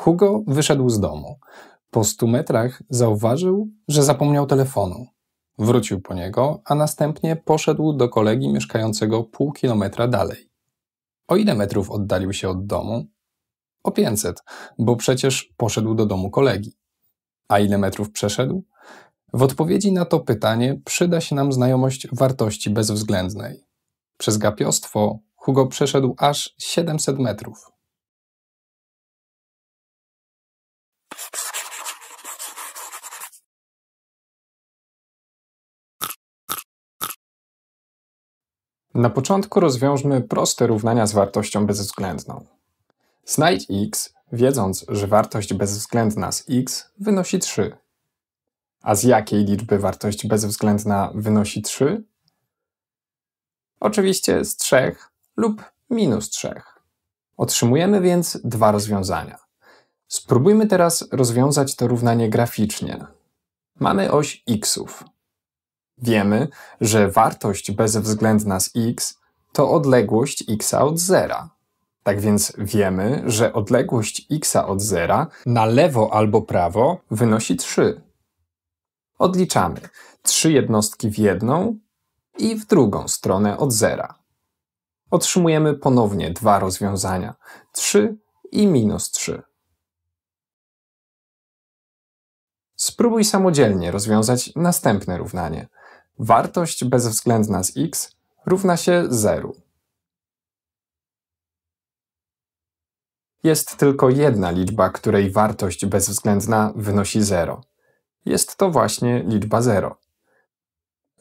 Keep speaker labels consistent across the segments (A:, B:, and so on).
A: Hugo wyszedł z domu. Po stu metrach zauważył, że zapomniał telefonu. Wrócił po niego, a następnie poszedł do kolegi mieszkającego pół kilometra dalej. O ile metrów oddalił się od domu? O 500, bo przecież poszedł do domu kolegi. A ile metrów przeszedł? W odpowiedzi na to pytanie przyda się nam znajomość wartości bezwzględnej. Przez gapiostwo Hugo przeszedł aż 700 metrów. Na początku rozwiążmy proste równania z wartością bezwzględną. Znajdź x, wiedząc, że wartość bezwzględna z x wynosi 3. A z jakiej liczby wartość bezwzględna wynosi 3? Oczywiście z 3 lub minus 3. Otrzymujemy więc dwa rozwiązania. Spróbujmy teraz rozwiązać to równanie graficznie. Mamy oś xów. Wiemy, że wartość bezwzględna z x to odległość x od zera. Tak więc wiemy, że odległość x od zera na lewo albo prawo wynosi 3. Odliczamy trzy jednostki w jedną i w drugą stronę od zera. Otrzymujemy ponownie dwa rozwiązania 3 i minus 3. Spróbuj samodzielnie rozwiązać następne równanie wartość bezwzględna z x równa się 0. Jest tylko jedna liczba, której wartość bezwzględna wynosi 0. Jest to właśnie liczba 0.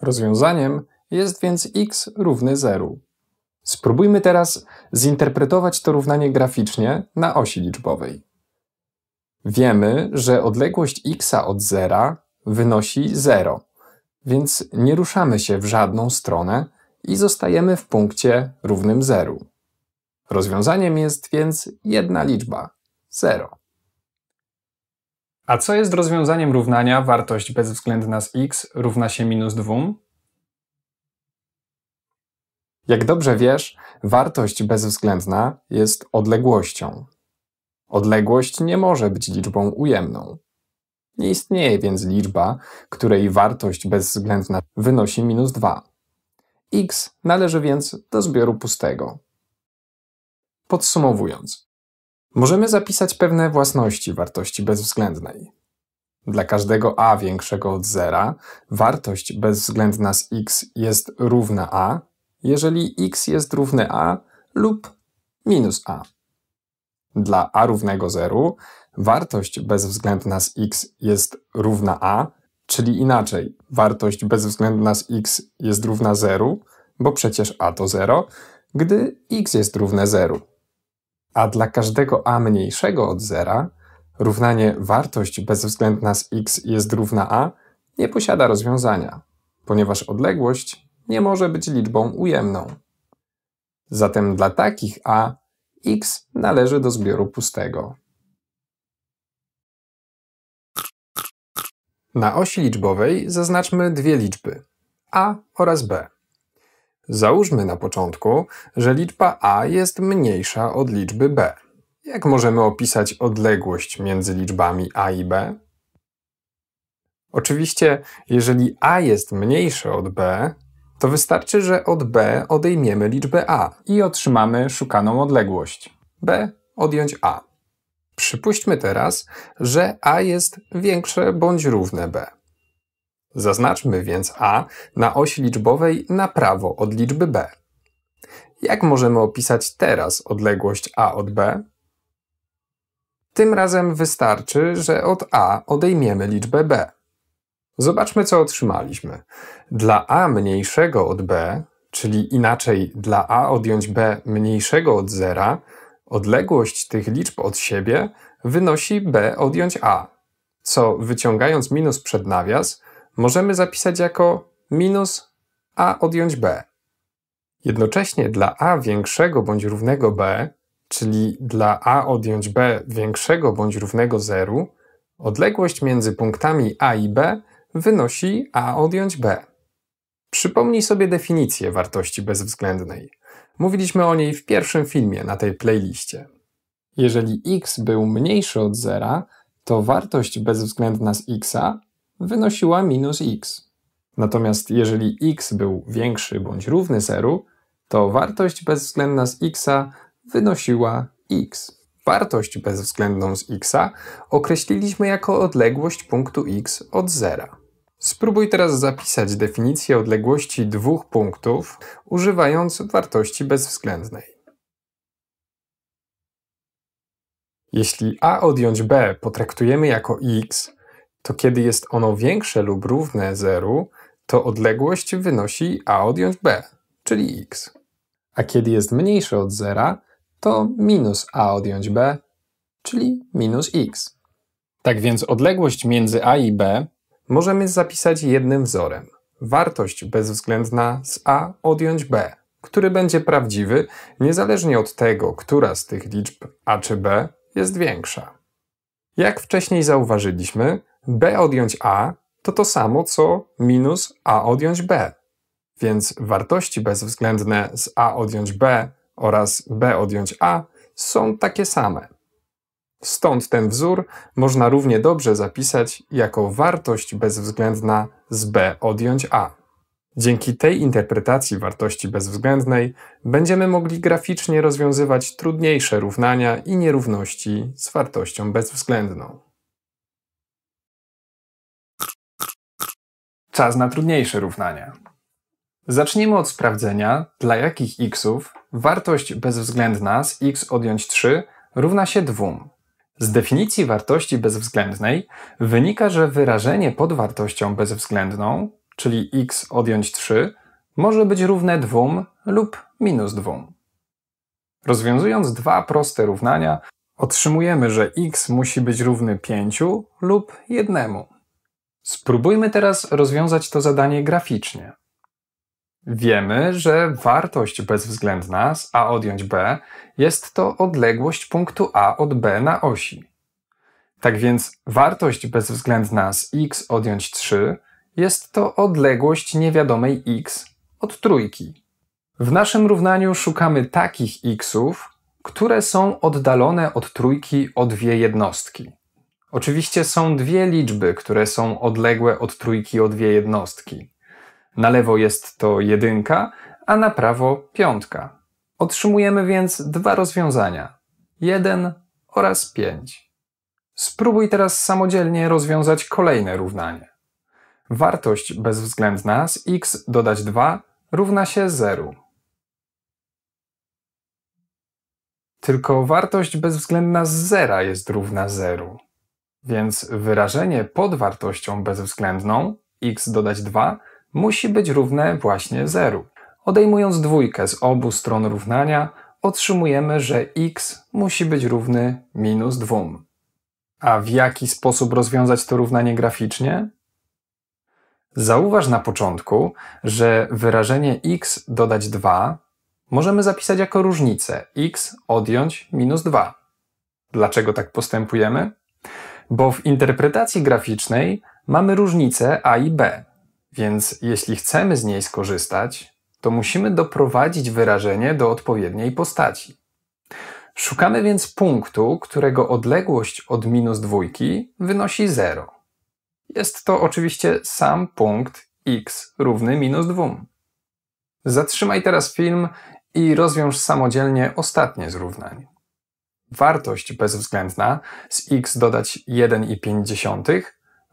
A: Rozwiązaniem jest więc x równy 0. Spróbujmy teraz zinterpretować to równanie graficznie na osi liczbowej. Wiemy, że odległość x od zera wynosi 0 więc nie ruszamy się w żadną stronę i zostajemy w punkcie równym zeru. Rozwiązaniem jest więc jedna liczba 0. A co jest rozwiązaniem równania wartość bezwzględna z x równa się minus 2? Jak dobrze wiesz, wartość bezwzględna jest odległością. Odległość nie może być liczbą ujemną. Nie istnieje więc liczba, której wartość bezwzględna wynosi minus 2. x należy więc do zbioru pustego. Podsumowując, możemy zapisać pewne własności wartości bezwzględnej. Dla każdego a większego od zera wartość bezwzględna z x jest równa a, jeżeli x jest równe a lub minus a. Dla a równego 0 wartość bezwzględna z x jest równa a, czyli inaczej, wartość bezwzględna z x jest równa 0, bo przecież a to 0, gdy x jest równe 0. A dla każdego a mniejszego od 0 równanie wartość bezwzględna z x jest równa a nie posiada rozwiązania, ponieważ odległość nie może być liczbą ujemną. Zatem dla takich a x należy do zbioru pustego. Na osi liczbowej zaznaczmy dwie liczby a oraz b. Załóżmy na początku, że liczba a jest mniejsza od liczby b. Jak możemy opisać odległość między liczbami a i b? Oczywiście, jeżeli a jest mniejsze od b, to wystarczy, że od b odejmiemy liczbę a i otrzymamy szukaną odległość b odjąć a. Przypuśćmy teraz, że A jest większe bądź równe B. Zaznaczmy więc A na osi liczbowej na prawo od liczby B. Jak możemy opisać teraz odległość A od B? Tym razem wystarczy, że od A odejmiemy liczbę B. Zobaczmy, co otrzymaliśmy. Dla A mniejszego od B, czyli inaczej dla A odjąć B mniejszego od zera, Odległość tych liczb od siebie wynosi b odjąć a, co wyciągając minus przed nawias możemy zapisać jako minus a odjąć b. Jednocześnie dla a większego bądź równego b, czyli dla a odjąć b większego bądź równego 0, odległość między punktami a i b wynosi a odjąć b. Przypomnij sobie definicję wartości bezwzględnej. Mówiliśmy o niej w pierwszym filmie na tej playliście. Jeżeli x był mniejszy od zera, to wartość bezwzględna z x wynosiła minus x. Natomiast jeżeli x był większy bądź równy zeru, to wartość bezwzględna z x wynosiła x. Wartość bezwzględną z x określiliśmy jako odległość punktu x od zera. Spróbuj teraz zapisać definicję odległości dwóch punktów, używając wartości bezwzględnej. Jeśli a odjąć b potraktujemy jako x, to kiedy jest ono większe lub równe 0, to odległość wynosi a odjąć b, czyli x. A kiedy jest mniejsze od 0, to minus a odjąć b, czyli minus x. Tak więc odległość między a i b możemy zapisać jednym wzorem. Wartość bezwzględna z A odjąć B, który będzie prawdziwy niezależnie od tego, która z tych liczb A czy B jest większa. Jak wcześniej zauważyliśmy, B odjąć A to to samo co minus A odjąć B, więc wartości bezwzględne z A odjąć B oraz B odjąć A są takie same. Stąd ten wzór można równie dobrze zapisać jako wartość bezwzględna z b odjąć a. Dzięki tej interpretacji wartości bezwzględnej będziemy mogli graficznie rozwiązywać trudniejsze równania i nierówności z wartością bezwzględną. Czas na trudniejsze równania. Zacznijmy od sprawdzenia, dla jakich x x-ów wartość bezwzględna z x odjąć 3 równa się 2. Z definicji wartości bezwzględnej wynika, że wyrażenie pod wartością bezwzględną, czyli x odjąć 3, może być równe 2 lub minus 2. Rozwiązując dwa proste równania, otrzymujemy, że x musi być równy 5 lub 1. Spróbujmy teraz rozwiązać to zadanie graficznie. Wiemy, że wartość bezwzględna z A odjąć B jest to odległość punktu A od B na osi. Tak więc wartość bezwzględna z x odjąć 3 jest to odległość niewiadomej x od trójki. W naszym równaniu szukamy takich xów, które są oddalone od trójki o dwie jednostki. Oczywiście są dwie liczby, które są odległe od trójki o dwie jednostki na lewo jest to jedynka, a na prawo piątka. Otrzymujemy więc dwa rozwiązania: 1 oraz 5. Spróbuj teraz samodzielnie rozwiązać kolejne równanie. Wartość bezwzględna z x dodać 2 równa się 0. Tylko wartość bezwzględna z zera jest równa 0. Więc wyrażenie pod wartością bezwzględną x dodać 2 musi być równe właśnie 0. Odejmując dwójkę z obu stron równania, otrzymujemy, że x musi być równy minus 2. A w jaki sposób rozwiązać to równanie graficznie? Zauważ na początku, że wyrażenie x dodać 2 możemy zapisać jako różnicę x odjąć minus 2. Dlaczego tak postępujemy? Bo w interpretacji graficznej mamy różnice a i b, więc jeśli chcemy z niej skorzystać, to musimy doprowadzić wyrażenie do odpowiedniej postaci. Szukamy więc punktu, którego odległość od minus dwójki wynosi 0. Jest to oczywiście sam punkt x równy minus 2. Zatrzymaj teraz film i rozwiąż samodzielnie ostatnie zrównanie. Wartość bezwzględna z x dodać 1,5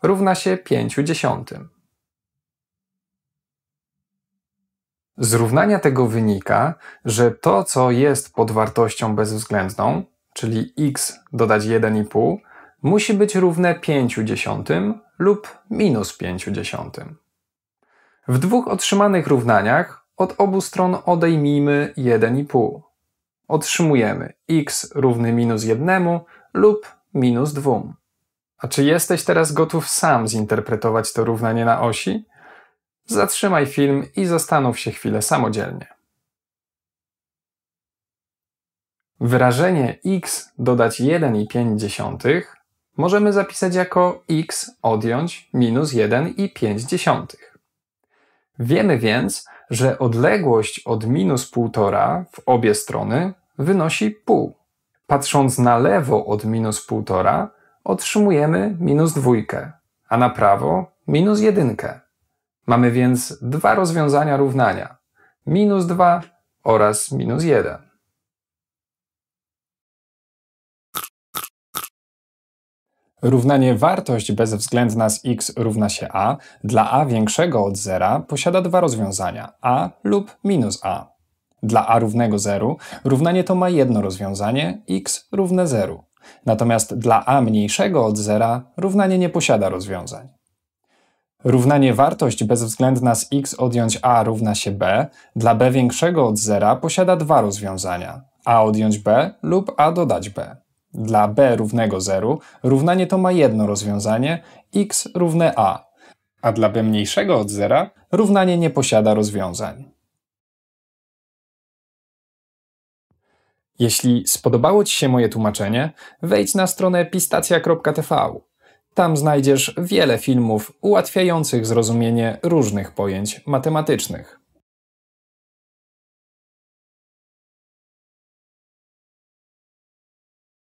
A: równa się 5 dziesiątym. Z równania tego wynika, że to, co jest pod wartością bezwzględną, czyli x dodać 1,5, musi być równe 5 dziesiątym lub minus 5 dziesiątym. W dwóch otrzymanych równaniach od obu stron odejmijmy 1,5. Otrzymujemy x równy minus 1 lub minus 2. A czy jesteś teraz gotów sam zinterpretować to równanie na osi? Zatrzymaj film i zastanów się chwilę samodzielnie. Wyrażenie x dodać 1,5 możemy zapisać jako x odjąć minus 1,5. Wiemy więc, że odległość od minus 1,5 w obie strony wynosi pół. Patrząc na lewo od minus 1,5 otrzymujemy minus 2, a na prawo minus 1. Mamy więc dwa rozwiązania równania: minus 2 oraz minus 1. Równanie wartość bezwzględna z x równa się a dla a większego od zera posiada dwa rozwiązania a lub minus a. Dla a równego 0 równanie to ma jedno rozwiązanie x równe 0. Natomiast dla a mniejszego od zera równanie nie posiada rozwiązań. Równanie wartość bezwzględna z x odjąć a równa się b dla b większego od zera posiada dwa rozwiązania a odjąć b lub a dodać b. Dla b równego 0 równanie to ma jedno rozwiązanie x równe a, a dla b mniejszego od zera równanie nie posiada rozwiązań. Jeśli spodobało Ci się moje tłumaczenie, wejdź na stronę pistacja.tv tam znajdziesz wiele filmów ułatwiających zrozumienie różnych pojęć matematycznych.